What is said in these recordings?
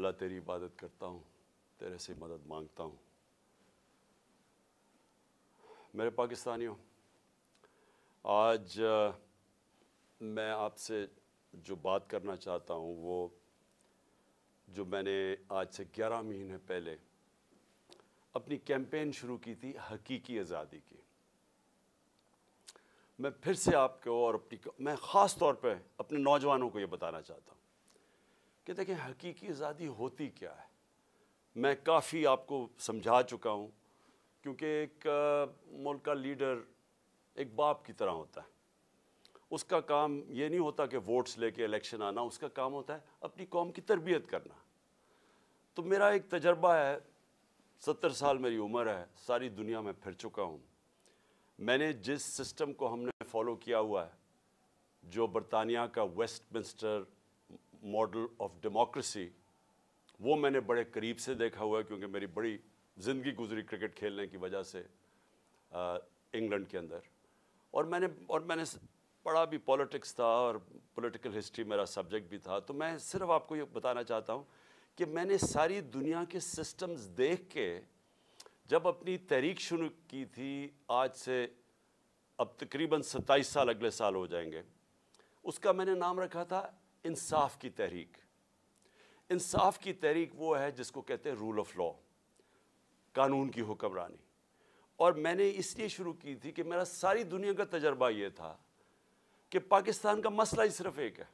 अल्लाह तेरी इबादत करता हूँ तेरे से मदद मांगता हूँ मेरे पाकिस्तानियों आज मैं आपसे जो बात करना चाहता हूँ वो जो मैंने आज से 11 महीने पहले अपनी कैंपेन शुरू की थी हकीकी आज़ादी की मैं फिर से आपको और अपनी मैं ख़ास तौर पे अपने नौजवानों को ये बताना चाहता हूँ कि देखिए हकीकी आज़ादी होती क्या है मैं काफ़ी आपको समझा चुका हूँ क्योंकि एक मुल्क का लीडर एक बाप की तरह होता है उसका काम ये नहीं होता कि वोट्स लेके इलेक्शन आना उसका काम होता है अपनी कौम की तरबियत करना तो मेरा एक तजर्बा है सत्तर साल मेरी उम्र है सारी दुनिया में फिर चुका हूँ मैंने जिस सिस्टम को हमने फॉलो किया हुआ है जो बरतानिया का वेस्टमिंस्टर मॉडल ऑफ डेमोक्रेसी वो मैंने बड़े करीब से देखा हुआ है क्योंकि मेरी बड़ी ज़िंदगी गुजरी क्रिकेट खेलने की वजह से इंग्लैंड के अंदर और मैंने और मैंने पढ़ा भी पॉलिटिक्स था और पॉलिटिकल हिस्ट्री मेरा सब्जेक्ट भी था तो मैं सिर्फ आपको ये बताना चाहता हूँ कि मैंने सारी दुनिया के सिस्टम्स देख के जब अपनी तहरीक शुरू की थी आज से अब तकरीबन सत्ताईस साल अगले साल हो जाएंगे उसका मैंने नाम रखा था इंसाफ की तहरीक इंसाफ की तहरीक वो है जिसको कहते हैं रूल ऑफ लॉ कानून की हुक्मरानी और मैंने इसलिए शुरू की थी कि मेरा सारी दुनिया का तजर्बा ये था कि पाकिस्तान का मसला ही सिर्फ एक है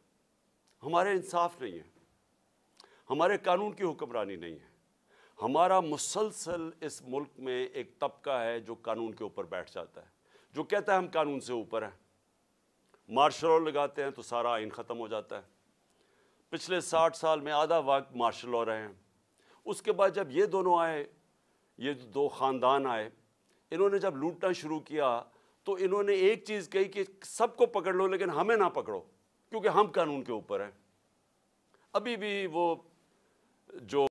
हमारे इंसाफ नहीं है हमारे कानून की हुक्मरानी नहीं है हमारा मुसलसल इस मुल्क में एक तबका है जो कानून के ऊपर बैठ जाता है जो कहता है हम कानून से ऊपर हैं मार्शल लगाते हैं तो सारा आइन ख़त्म हो जाता है पिछले साठ साल में आधा वक्त मार्शल हो रहे हैं उसके बाद जब ये दोनों आए ये दो ख़ानदान आए इन्होंने जब लूटना शुरू किया तो इन्होंने एक चीज़ कही कि सबको पकड़ लो लेकिन हमें ना पकड़ो क्योंकि हम कानून के ऊपर हैं अभी भी वो जो